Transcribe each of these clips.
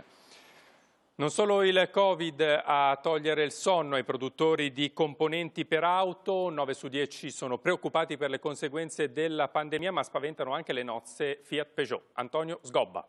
Biden. Non solo il Covid a togliere il sonno ai produttori di componenti per auto, 9 su 10 sono preoccupati per le conseguenze della pandemia, ma spaventano anche le nozze Fiat Peugeot. Antonio Sgobba.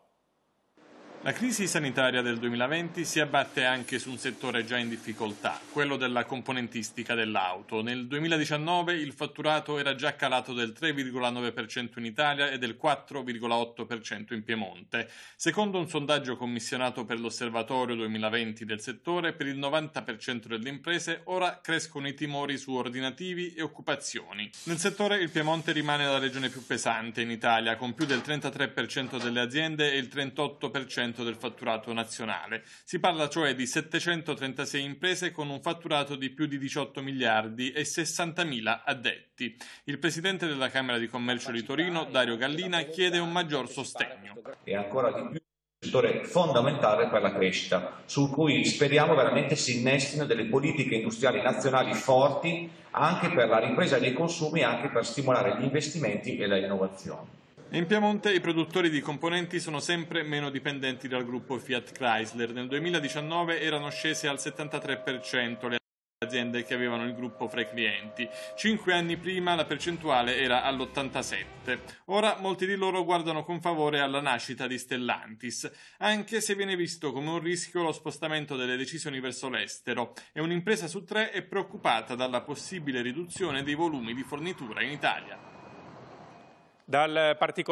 La crisi sanitaria del 2020 si abbatte anche su un settore già in difficoltà, quello della componentistica dell'auto. Nel 2019 il fatturato era già calato del 3,9% in Italia e del 4,8% in Piemonte. Secondo un sondaggio commissionato per l'Osservatorio 2020 del settore, per il 90% delle imprese ora crescono i timori su ordinativi e occupazioni. Nel settore il Piemonte rimane la regione più pesante in Italia, con più del 33% delle aziende e il 38% 10% del fatturato nazionale. Si parla cioè di 736 imprese con un fatturato di più di 18 miliardi e 60 mila addetti. Il presidente della Camera di Commercio di Torino, Dario Gallina, chiede un maggior sostegno. E ancora di più settore fondamentale per la crescita, su cui speriamo veramente si innestino delle politiche industriali nazionali forti anche per la ripresa dei consumi e anche per stimolare gli investimenti e l'innovazione. In Piemonte i produttori di componenti sono sempre meno dipendenti dal gruppo Fiat Chrysler. Nel 2019 erano scese al 73% le aziende che avevano il gruppo fra i clienti. Cinque anni prima la percentuale era all'87. Ora molti di loro guardano con favore alla nascita di Stellantis, anche se viene visto come un rischio lo spostamento delle decisioni verso l'estero e un'impresa su tre è preoccupata dalla possibile riduzione dei volumi di fornitura in Italia dal particolare